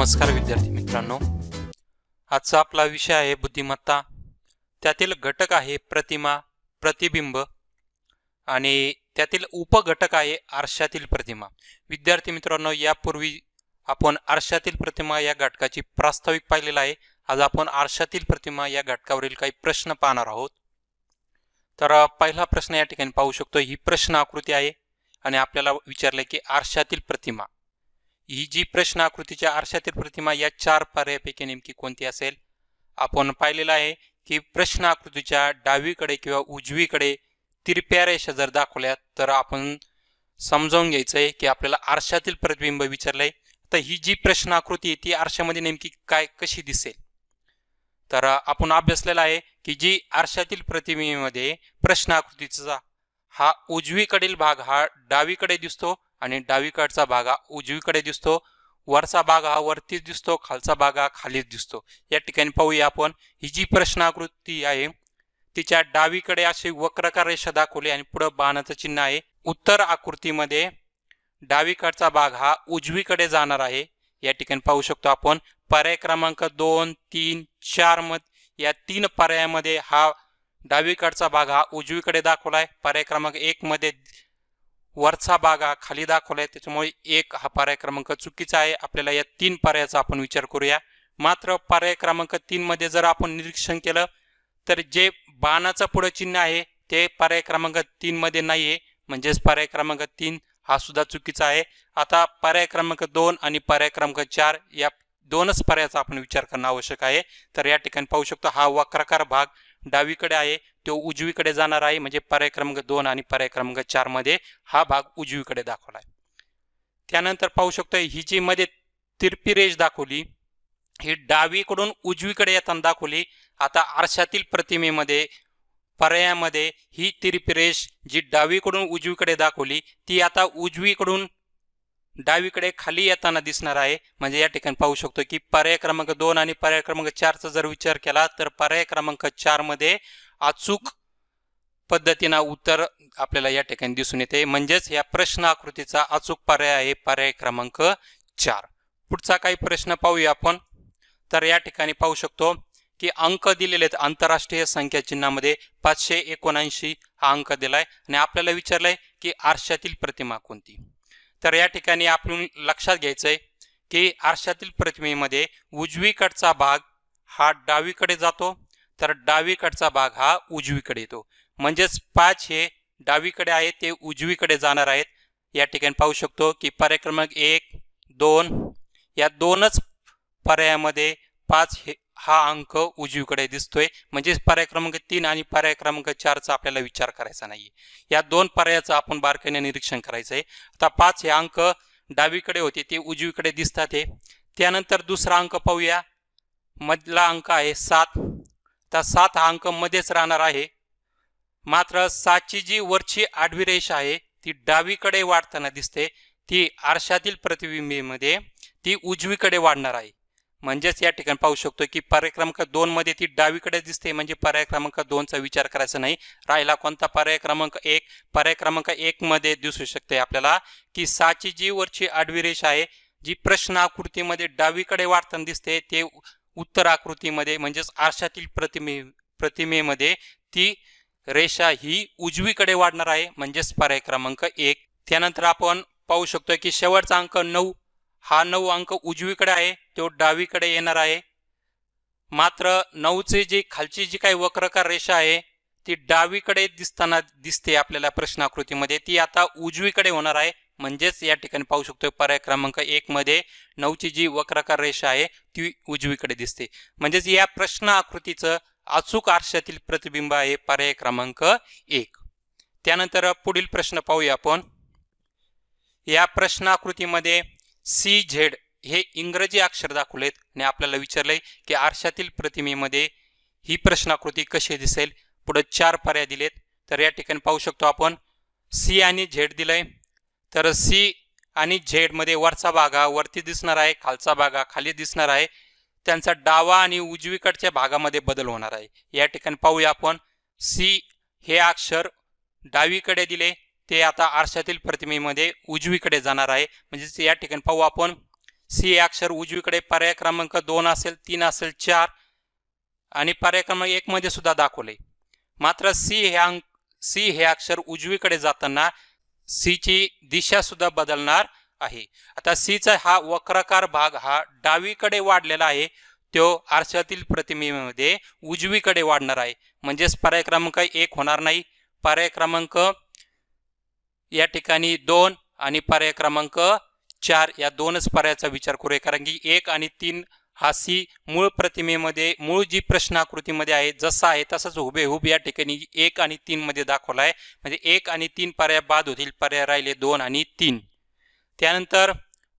नमस्कार विद्यार्थी मित्रांनो आजचा आपला विषय आहे बुद्धिमत्ता त्यातील घटक आहे प्रतिमा प्रतिबिंब आणि त्यातील उपघटक आहे आरशातील प्रतिमा विद्यार्थी मित्रांनो यापूर्वी आपण आरशातील प्रतिमा या घटकाची प्रास्ताविक पाहिलेला आहे आज आपण आरशातील प्रतिमा या घटकावरील काही प्रश्न पाहणार आहोत तर पहिला प्रश्न या ठिकाणी पाहू शकतो ही प्रश्न आकृती आहे आणि आपल्याला विचारले की आरशातील प्रतिमा ही जी प्रश्न आकृतीच्या आरशातील प्रतिमा या चार पर्यायापैकी नेमकी कोणती असेल आपण पाहिलेलं आहे की प्रश्न आकृतीच्या डावीकडे किंवा उजवीकडे तिरप्या रेषा जर दाखवल्या तर आपण समजावून घ्यायचं आहे की आपल्याला आरशातील प्रतिबिंब विचारलंय तर ही जी प्रश्न आकृती ती आरशामध्ये नेमकी काय कशी दिसेल तर आपण अभ्यासलेला आहे की जी आरशातील प्रतिमेमध्ये प्रश्न आकृतीचा हा उजवीकडील भाग हा डावीकडे दिसतो आणि डावीकडचा भाग हा उजवीकडे दिसतो वरचा भाग हा वरतीच दिसतो खालचा भाग हा खालीच दिसतो या ठिकाणी पाहूया आपण ही जी प्रश्नाकृती आहे तिच्या डावीकडे अशी वक्रकार रेषा दाखवली आणि पुढं बाणाचं चिन्ह आहे उत्तर आकृतीमध्ये डावीकडचा भाग हा उजवीकडे जाणार आहे या ठिकाणी पाहू शकतो आपण पर्याय क्रमांक दोन तीन चार मध या तीन पर्यायामध्ये हा डावीकडचा भाग हा उजवीकडे दाखवला आहे पर्याय क्रमांक एक मध्ये वरचा भाग हा खाली दाखवला आहे त्याच्यामुळे एक हा पर्याय क्रमांक चुकीचा आहे आपल्याला या तीन पर्यायाचा आपण विचार करूया मात्र पर्याय क्रमांक तीनमध्ये जर आपण निरीक्षण केलं तर जे बाणाचं पुढं चिन्ह आहे ते पर्याय क्रमांक तीनमध्ये नाही आहे म्हणजेच पर्याय क्रमांक तीन हा सुद्धा चुकीचा आहे आता पर्याय क्रमांक दोन आणि पर्याय क्रमांक चार या दोनच पर्यायाचा आपण विचार करणं आवश्यक आहे तर या ठिकाणी पाहू शकतो हा वक्राकार भाग डावीकडे आहे तो उजवीकडे जाणार आहे म्हणजे पर्याय क्रमांक दोन आणि पर्याय क्रमांक चारमध्ये हा भाग उजवीकडे दाखवला आहे त्यानंतर पाहू शकतो ही जी मध्ये तिरपी रेष दाखवली ही डावीकडून उजवीकडे येताना दाखवली आता आरशातील प्रतिमेमध्ये पर्यायामध्ये ही तिरपी रेष जी डावीकडून उजवीकडे दाखवली ती आता उजवीकडून डावीकडे खाली येताना दिसणार आहे म्हणजे या ठिकाणी पाहू शकतो की पर्याय क्रमांक दोन आणि पर्याय क्रमांक चारचा जर विचार केला तर पर्याय क्रमांक चारमध्ये अचूक पद्धतीनं उत्तर आपल्याला या ठिकाणी दिसून येते म्हणजेच या प्रश्न आकृतीचा अचूक पर्याय आहे पर्याय क्रमांक चार पुढचा काही प्रश्न पाहूया आपण तर या ठिकाणी पाहू शकतो की अंक दिलेले आहेत आंतरराष्ट्रीय संख्या चिन्हामध्ये पाचशे एकोणऐंशी हा अंक दिलाय आणि आपल्याला विचारलंय की आरशातील प्रतिमा कोणती तर या ठिकाणी आपण लक्षात घ्यायचंय की आरशातील प्रतिमेमध्ये उजवीकडचा भाग हा डावीकडे जातो तर डावीकडचा भाग हा उजवीकडे येतो म्हणजेच पाच हे डावीकडे आहे ते उजवीकडे जाणार आहेत या ठिकाणी पाहू शकतो की पर्याय एक दोन या दोनच पर्यायामध्ये पाच हे हा अंक उजवीकडे दिसतोय म्हणजेच पर्यक्रमांक तीन आणि पर्यक्रमांक चारचा आपल्याला विचार करायचा नाही या दोन पर्यायाचं आपण बारकाईने निरीक्षण करायचं आहे आता पाच हे अंक डावीकडे होते ते उजवीकडे दिसतात हे त्यानंतर दुसरा अंक पाहूया मधला अंक आहे सात त्या सात हा अंक मध्येच राहणार आहे मात्र सातची जी वरची आडवी रेष आहे ती डावीकडे वाढताना दिसते ती आरशातील प्रतिबिंबीमध्ये ती उजवीकडे वाढणार आहे म्हणजेच या ठिकाणी पाहू शकतो की पर्याय क्रमांक दोन मध्ये ती डावीकडे दिसते म्हणजे पर्याय क्रमांक दोनचा विचार करायचा नाही राहिला कोणता पर्याय क्रमांक एक पर्याय क्रमांक एक मध्ये दिसू शकते आपल्याला की साची जी वरची आडवी रेष आहे जी प्रश्न आकृतीमध्ये डावीकडे वाढताना दिसते ते उत्तर आकृतीमध्ये म्हणजेच आरशातील प्रतिमे प्रतिमेमध्ये ती रेषा ही उजवीकडे वाढणार आहे म्हणजेच पर्याय क्रमांक एक त्यानंतर आपण पाहू शकतो की शेवटचा अंक नऊ हा नऊ अंक उजवीकडे आहे तो डावीकडे येणार आहे मात्र नऊचे जे खालची जी काही वक्रकार रेषा आहे ती डावीकडे दिसताना दिसते आपल्याला प्रश्नाकृतीमध्ये ती आता उजवीकडे होणार आहे म्हणजेच या ठिकाणी पाहू शकतो पर्याय क्रमांक एकमध्ये नऊची जी वक्राकार रेषा आहे ती उजवीकडे दिसते म्हणजेच या प्रश्न आकृतीचं अचूक आरशातील प्रतिबिंब आहे पर्याय क्रमांक एक त्यानंतर पुढील प्रश्न पाहूया आपण या प्रश्न आकृतीमध्ये सी झेड हे इंग्रजी अक्षर दाखवलेत आणि आपल्याला विचारलंय की आरशातील प्रतिमेमध्ये ही प्रश्नाकृती कशी दिसेल पुढे चार पर्याय दिलेत तर या ठिकाणी पाहू शकतो आपण सी आणि झेड दिलंय तर सी आणि झेडमध्ये वरचा भागा वरती दिसणार आहे खालचा भागा खाली दिसणार आहे त्यांचा डावा आणि उजवीकडच्या भागामध्ये बदल होणार आहे या ठिकाणी पाहूया आपण सी हे अक्षर डावीकडे दिले ते आता आरशातील प्रतिमेमध्ये उजवीकडे जाणार आहे म्हणजेच या ठिकाणी पाहू आपण सी अक्षर उजवीकडे पर्याय क्रमांक दोन असेल तीन असेल चार आणि पर्याय क्रमांक एकमध्ये सुद्धा दाखवले मात्र सी हे अंक सी हे अक्षर उजवीकडे जाताना सीची दिशा सुद्धा बदलणार आहे आता सीचा हा वक्राकार भाग हा डावीकडे वाढलेला आहे तो आरशातील प्रतिमेमध्ये उजवीकडे वाढणार आहे म्हणजेच पर्याय क्रमांक एक होणार नाही पर्याय क्रमांक या ठिकाणी दोन आणि पर्याय क्रमांक चार या दोनच पर्यायाचा विचार करूया कारण की एक आणि तीन हा सी मूळ प्रतिमेमध्ये मूळ जी प्रश्न आकृतीमध्ये आहे जसा आहे तसाच हुबेहूब या ठिकाणी एक आणि तीनमध्ये दाखवला आहे म्हणजे एक आणि तीन पर्याय बाद होतील पर्याय राहिले दोन आणि तीन त्यानंतर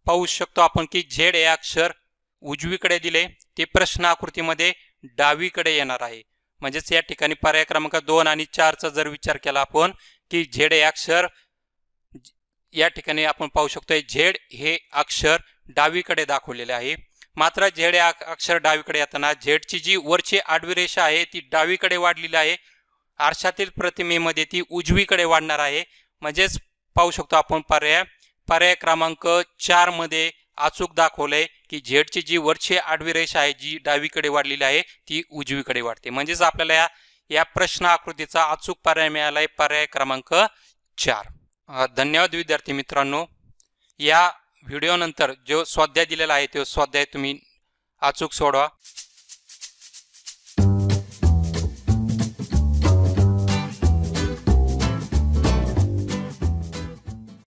पाहू शकतो आपण की झेड हे अक्षर उजवीकडे दिले ते प्रश्न आकृतीमध्ये डावीकडे येणार आहे म्हणजेच या ठिकाणी पर्याय क्रमांक दोन आणि चारचा जर विचार केला आपण की झेड हे अक्षर या ठिकाणी आपण पाहू शकतोय झेड हे अक्षर डावीकडे दाखवलेले आहे मात्र झेड या अक्षर डावीकडे येताना झेडची जी वरची आडवी रेषा आहे ती डावीकडे वाढलेली आहे आरशातील प्रतिमेमध्ये ती उजवीकडे वाढणार आहे म्हणजेच पाहू शकतो आपण पर्याय पर्याय क्रमांक चारमध्ये अचूक दाखवलंय की झेडची जी वरची आडवी रेषा आहे जी डावीकडे वाढलेली आहे ती उजवीकडे वाढते म्हणजेच आपल्याला या या प्रश्न आकृतीचा अचूक पर्याय मिळाला आहे पर्याय क्रमांक चार धन्यवाद विद्यार्थी मित्रांनो या व्हिडिओनंतर जो स्वाध्याय दिलेला आहे तो स्वाध्याय तुम्ही अचूक सोडवा